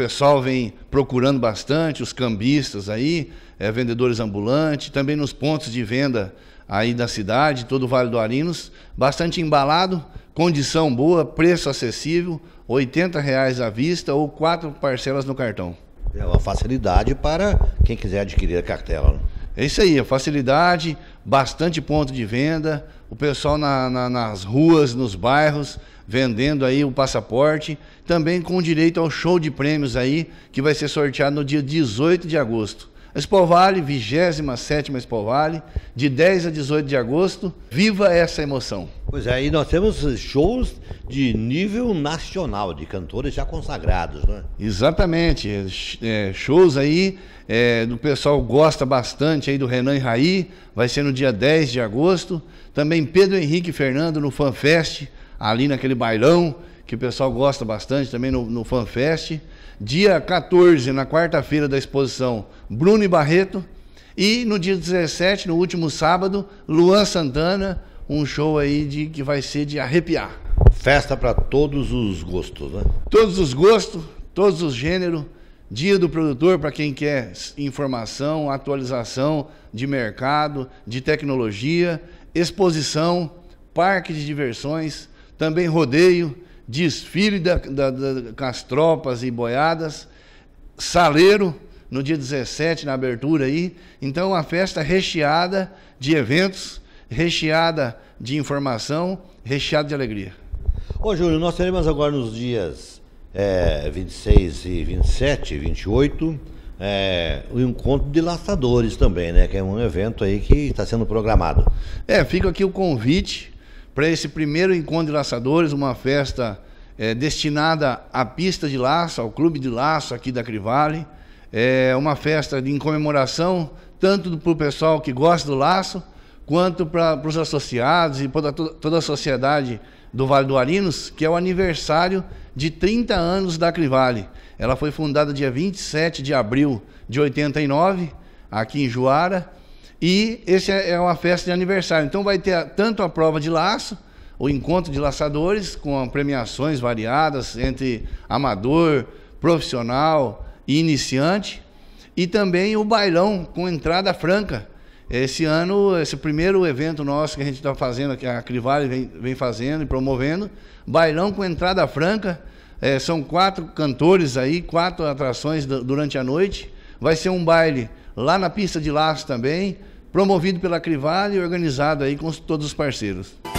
pessoal vem procurando bastante, os cambistas aí, é, vendedores ambulantes, também nos pontos de venda aí da cidade, todo o Vale do Arinos, bastante embalado, condição boa, preço acessível, R$ 80,00 à vista ou quatro parcelas no cartão. É uma facilidade para quem quiser adquirir a cartela. Né? É isso aí, facilidade, bastante ponto de venda, o pessoal na, na, nas ruas, nos bairros, vendendo aí o passaporte, também com direito ao show de prêmios aí, que vai ser sorteado no dia 18 de agosto. Espovale, 27ª Espovale, de 10 a 18 de agosto. Viva essa emoção! Pois é, e nós temos shows de nível nacional, de cantores já consagrados, né? é? Exatamente, é, shows aí, é, do pessoal gosta bastante aí do Renan e Raí, vai ser no dia 10 de agosto. Também Pedro Henrique Fernando no FanFest, ali naquele bailão, que o pessoal gosta bastante também no, no FanFest. Dia 14, na quarta-feira da exposição, Bruno e Barreto. E no dia 17, no último sábado, Luan Santana, um show aí de, que vai ser de arrepiar. Festa para todos os gostos, né? Todos os gostos, todos os gêneros. Dia do produtor para quem quer informação, atualização de mercado, de tecnologia, exposição, parque de diversões, também rodeio, desfile da, da, da, com as tropas e boiadas, saleiro no dia 17, na abertura aí. Então, uma festa recheada de eventos, recheada de informação, recheada de alegria. Ô, Júlio, nós teremos agora nos dias é, 26 e 27, 28, é, o encontro de laçadores também, né? Que é um evento aí que está sendo programado. É, fica aqui o convite para esse primeiro encontro de laçadores, uma festa é, destinada à pista de laço, ao clube de laço aqui da Crivale. É uma festa de, em comemoração, tanto para o pessoal que gosta do laço, quanto para os associados e para toda, toda a sociedade do Vale do Arinos, que é o aniversário de 30 anos da Crivale. Ela foi fundada dia 27 de abril de 89, aqui em Juara e esse é uma festa de aniversário. Então vai ter tanto a prova de laço, o encontro de laçadores, com premiações variadas entre amador, profissional e iniciante, e também o bailão com entrada franca. Esse ano, esse primeiro evento nosso que a gente está fazendo, que a Crivale vem, vem, fazendo e promovendo, bailão com entrada franca. É, são quatro cantores aí, quatro atrações durante a noite. Vai ser um baile lá na pista de laço também, promovido pela Crivale e organizado aí com todos os parceiros.